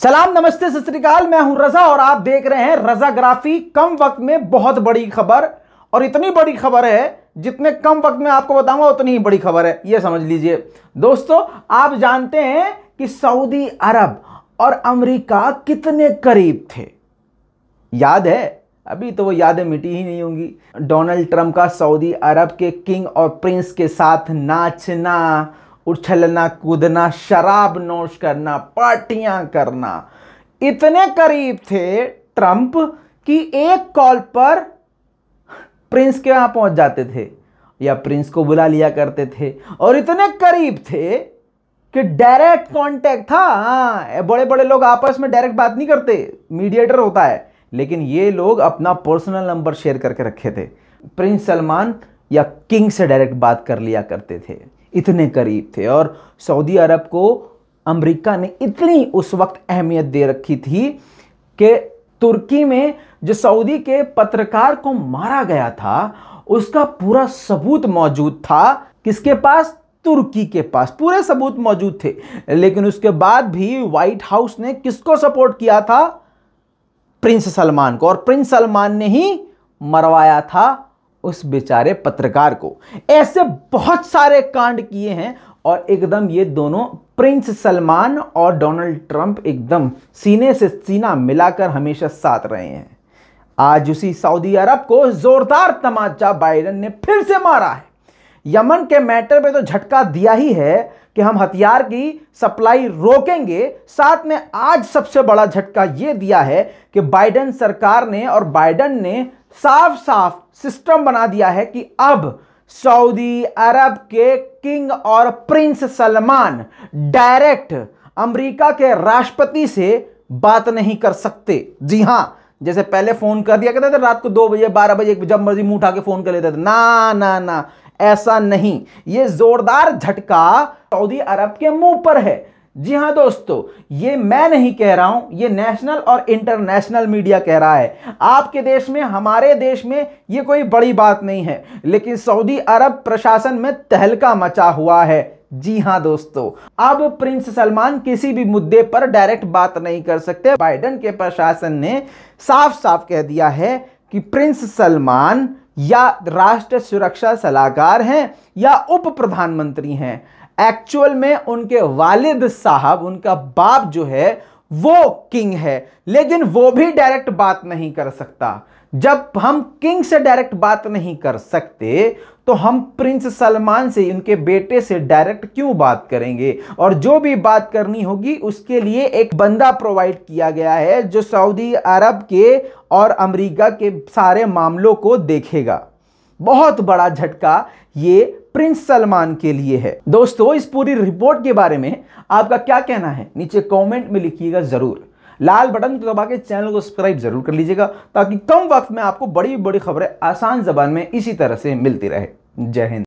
सलाम नमस्ते सत मैं हूं रजा और आप देख रहे हैं रजा ग्राफी कम वक्त में बहुत बड़ी खबर और इतनी बड़ी खबर है जितने कम वक्त में आपको बताऊंगा उतनी ही बड़ी खबर है यह समझ लीजिए दोस्तों आप जानते हैं कि सऊदी अरब और अमेरिका कितने करीब थे याद है अभी तो वो यादें मिटी ही नहीं होंगी डोनाल्ड ट्रंप का सऊदी अरब के किंग और प्रिंस के साथ नाचना उछलना कूदना शराब नोश करना पार्टियां करना इतने करीब थे ट्रंप कि एक कॉल पर प्रिंस के यहां पहुंच जाते थे या प्रिंस को बुला लिया करते थे और इतने करीब थे कि डायरेक्ट कांटेक्ट था हाँ बड़े बड़े लोग आपस में डायरेक्ट बात नहीं करते मीडिएटर होता है लेकिन ये लोग अपना पर्सनल नंबर शेयर करके रखे थे प्रिंस सलमान या किंग से डायरेक्ट बात कर लिया करते थे इतने करीब थे और सऊदी अरब को अमेरिका ने इतनी उस वक्त अहमियत दे रखी थी कि तुर्की में जो सऊदी के पत्रकार को मारा गया था उसका पूरा सबूत मौजूद था किसके पास तुर्की के पास पूरे सबूत मौजूद थे लेकिन उसके बाद भी व्हाइट हाउस ने किसको सपोर्ट किया था प्रिंस सलमान को और प्रिंस सलमान ने ही मरवाया था उस बेचारे पत्रकार को ऐसे बहुत सारे कांड किए हैं और एकदम ये दोनों प्रिंस सलमान और डोनाल्ड ट्रंप एकदम सीने से सीना मिलाकर हमेशा साथ रहे हैं आज उसी सऊदी अरब को जोरदार तमाचा बाइडन ने फिर से मारा है यमन के मैटर पे तो झटका दिया ही है कि हम हथियार की सप्लाई रोकेंगे साथ में आज सबसे बड़ा झटका यह दिया है कि बाइडन सरकार ने और बाइडन ने साफ साफ सिस्टम बना दिया है कि अब सऊदी अरब के किंग और प्रिंस सलमान डायरेक्ट अमेरिका के राष्ट्रपति से बात नहीं कर सकते जी हां जैसे पहले फोन कर दिया करते थे रात को दो बजे बारह बजे जब मर्जी मुंह उठा के फोन कर लेते थे ना ना ना ऐसा नहीं ये जोरदार झटका सऊदी अरब के मुंह पर है जी हाँ दोस्तों ये मैं नहीं कह रहा हूँ ये नेशनल और इंटरनेशनल मीडिया कह रहा है आपके देश में हमारे देश में ये कोई बड़ी बात नहीं है लेकिन सऊदी अरब प्रशासन में तहलका मचा हुआ है जी हाँ दोस्तों अब प्रिंस सलमान किसी भी मुद्दे पर डायरेक्ट बात नहीं कर सकते बाइडन के प्रशासन ने साफ साफ कह दिया है कि प्रिंस सलमान या राष्ट्र सुरक्षा सलाहकार हैं या उप प्रधानमंत्री हैं एक्चुअल में उनके वालिद साहब उनका बाप जो है वो किंग है लेकिन वो भी डायरेक्ट बात नहीं कर सकता जब हम किंग से डायरेक्ट बात नहीं कर सकते तो हम प्रिंस सलमान से उनके बेटे से डायरेक्ट क्यों बात करेंगे और जो भी बात करनी होगी उसके लिए एक बंदा प्रोवाइड किया गया है जो सऊदी अरब के और अमेरिका के सारे मामलों को देखेगा बहुत बड़ा झटका ये प्रिंस सलमान के लिए है दोस्तों इस पूरी रिपोर्ट के बारे में आपका क्या कहना है नीचे कमेंट में लिखिएगा ज़रूर लाल बटन को दबा के चैनल को सब्सक्राइब जरूर कर लीजिएगा ताकि कम वक्त में आपको बड़ी बड़ी खबरें आसान जबान में इसी तरह से मिलती रहे जय हिंद